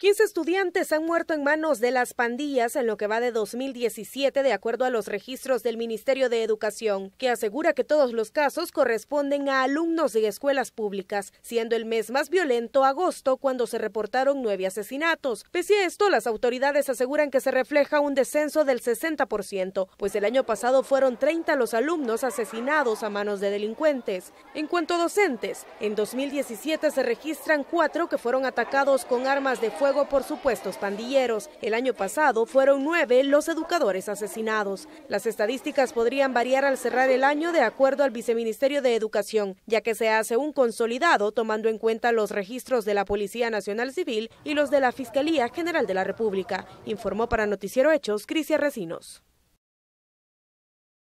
15 estudiantes han muerto en manos de las pandillas en lo que va de 2017, de acuerdo a los registros del Ministerio de Educación, que asegura que todos los casos corresponden a alumnos de escuelas públicas, siendo el mes más violento agosto cuando se reportaron nueve asesinatos. Pese a esto, las autoridades aseguran que se refleja un descenso del 60%, pues el año pasado fueron 30 los alumnos asesinados a manos de delincuentes. En cuanto a docentes, en 2017 se registran cuatro que fueron atacados con armas de fuego por supuestos pandilleros. El año pasado fueron nueve los educadores asesinados. Las estadísticas podrían variar al cerrar el año de acuerdo al Viceministerio de Educación, ya que se hace un consolidado tomando en cuenta los registros de la Policía Nacional Civil y los de la Fiscalía General de la República, informó para Noticiero Hechos Crisia Recinos.